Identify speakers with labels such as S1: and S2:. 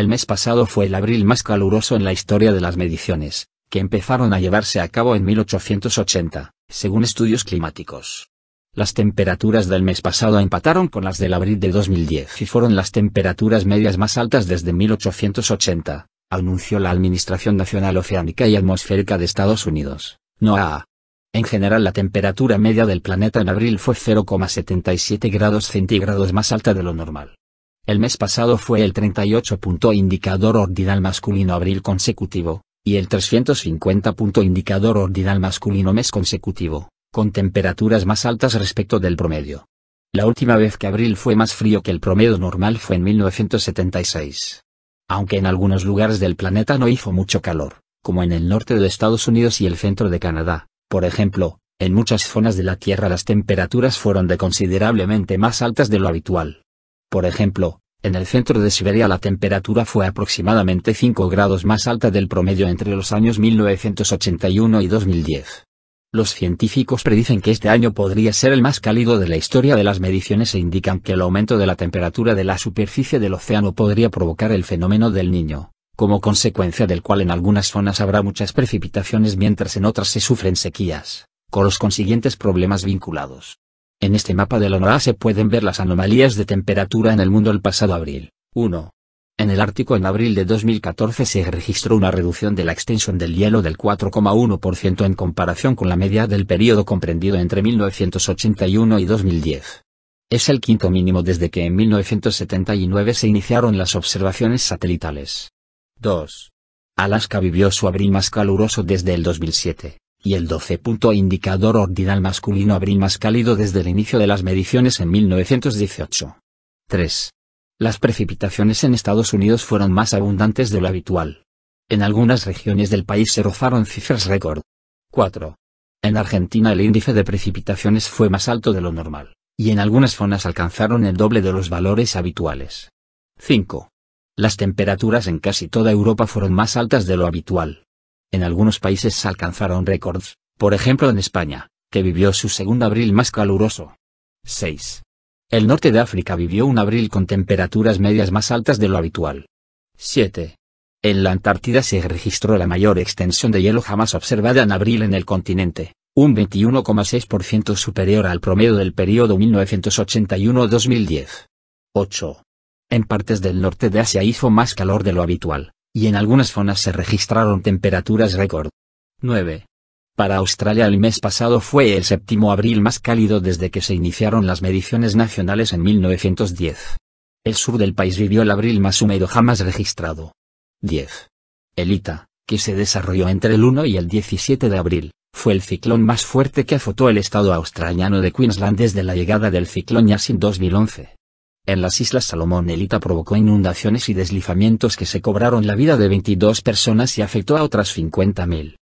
S1: El mes pasado fue el abril más caluroso en la historia de las mediciones, que empezaron a llevarse a cabo en 1880, según estudios climáticos. Las temperaturas del mes pasado empataron con las del abril de 2010 y fueron las temperaturas medias más altas desde 1880, anunció la Administración Nacional Oceánica y Atmosférica de Estados Unidos, NOAA. En general la temperatura media del planeta en abril fue 0,77 grados centígrados más alta de lo normal. El mes pasado fue el 38. Indicador ordinal masculino abril consecutivo, y el 350. Indicador ordinal masculino mes consecutivo, con temperaturas más altas respecto del promedio. La última vez que abril fue más frío que el promedio normal fue en 1976. Aunque en algunos lugares del planeta no hizo mucho calor, como en el norte de Estados Unidos y el centro de Canadá, por ejemplo, en muchas zonas de la Tierra las temperaturas fueron de considerablemente más altas de lo habitual. Por ejemplo, en el centro de Siberia la temperatura fue aproximadamente 5 grados más alta del promedio entre los años 1981 y 2010. Los científicos predicen que este año podría ser el más cálido de la historia de las mediciones e indican que el aumento de la temperatura de la superficie del océano podría provocar el fenómeno del niño, como consecuencia del cual en algunas zonas habrá muchas precipitaciones mientras en otras se sufren sequías, con los consiguientes problemas vinculados. En este mapa de la se pueden ver las anomalías de temperatura en el mundo el pasado abril. 1. En el Ártico en abril de 2014 se registró una reducción de la extensión del hielo del 4,1% en comparación con la media del periodo comprendido entre 1981 y 2010. Es el quinto mínimo desde que en 1979 se iniciaron las observaciones satelitales. 2. Alaska vivió su abril más caluroso desde el 2007 y el 12. Indicador ordinal masculino abril más cálido desde el inicio de las mediciones en 1918. 3. Las precipitaciones en Estados Unidos fueron más abundantes de lo habitual. En algunas regiones del país se rozaron cifras récord. 4. En Argentina el índice de precipitaciones fue más alto de lo normal, y en algunas zonas alcanzaron el doble de los valores habituales. 5. Las temperaturas en casi toda Europa fueron más altas de lo habitual en algunos países se alcanzaron récords, por ejemplo en España, que vivió su segundo abril más caluroso. 6. El norte de África vivió un abril con temperaturas medias más altas de lo habitual. 7. En la Antártida se registró la mayor extensión de hielo jamás observada en abril en el continente, un 21,6% superior al promedio del periodo 1981-2010. 8. En partes del norte de Asia hizo más calor de lo habitual, y en algunas zonas se registraron temperaturas récord. 9. Para Australia el mes pasado fue el séptimo abril más cálido desde que se iniciaron las mediciones nacionales en 1910. El sur del país vivió el abril más húmedo jamás registrado. 10. Elita, que se desarrolló entre el 1 y el 17 de abril, fue el ciclón más fuerte que azotó el estado australiano de Queensland desde la llegada del ciclón Yasin 2011 en las Islas Salomón Elita provocó inundaciones y deslizamientos que se cobraron la vida de 22 personas y afectó a otras 50.000.